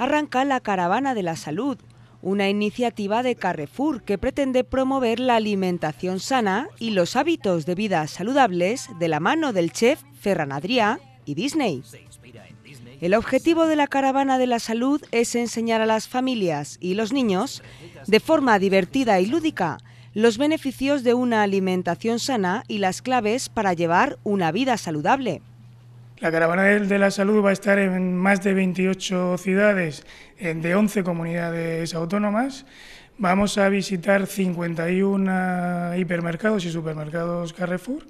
arranca la Caravana de la Salud, una iniciativa de Carrefour que pretende promover la alimentación sana y los hábitos de vida saludables de la mano del chef Ferran Adrià y Disney. El objetivo de la Caravana de la Salud es enseñar a las familias y los niños, de forma divertida y lúdica, los beneficios de una alimentación sana y las claves para llevar una vida saludable. La Caravana de la Salud va a estar en más de 28 ciudades de 11 comunidades autónomas. Vamos a visitar 51 hipermercados y supermercados Carrefour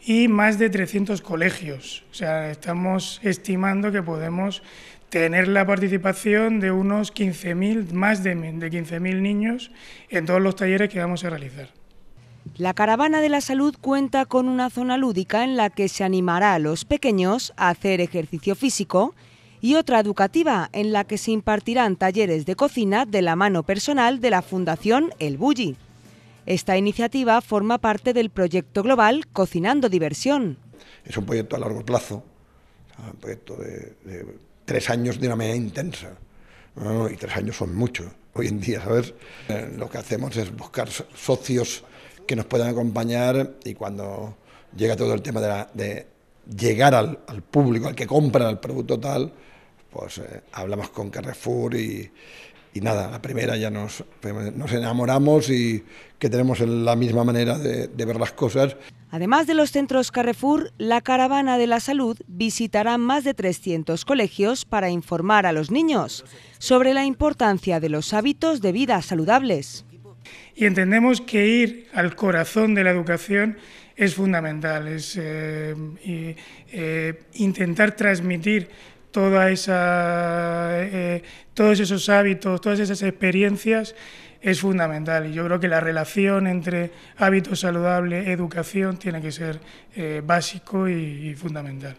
y más de 300 colegios. O sea, estamos estimando que podemos tener la participación de unos 15.000, más de, de 15.000 niños en todos los talleres que vamos a realizar. La Caravana de la Salud cuenta con una zona lúdica en la que se animará a los pequeños a hacer ejercicio físico y otra educativa en la que se impartirán talleres de cocina de la mano personal de la Fundación El Bulli. Esta iniciativa forma parte del proyecto global Cocinando Diversión. Es un proyecto a largo plazo, un proyecto de, tres años de una manera intensa, y tres años son mucho. Hoy en día, ¿sabes? Eh, lo que hacemos es buscar socios que nos puedan acompañar y cuando llega todo el tema de, llegar al, público, al que compra el producto tal, pues eh, hablamos con Carrefour y, nada, la primera ya nos, enamoramos y que tenemos la misma manera de ver las cosas. Además de los centros Carrefour, la Caravana de la Salud visitará más de 300 colegios para informar a los niños sobre la importancia de los hábitos de vida saludables. Y entendemos que ir al corazón de la educación es fundamental, es eh, eh, intentar transmitir eh, todos esos hábitos, todas esas experiencias es fundamental. Y yo creo que la relación entre hábito saludable, educación, tiene que ser básico y fundamental.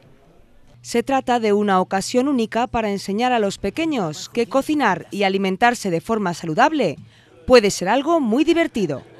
Se trata de una ocasión única para enseñar a los pequeños que cocinar y alimentarse de forma saludable puede ser algo muy divertido.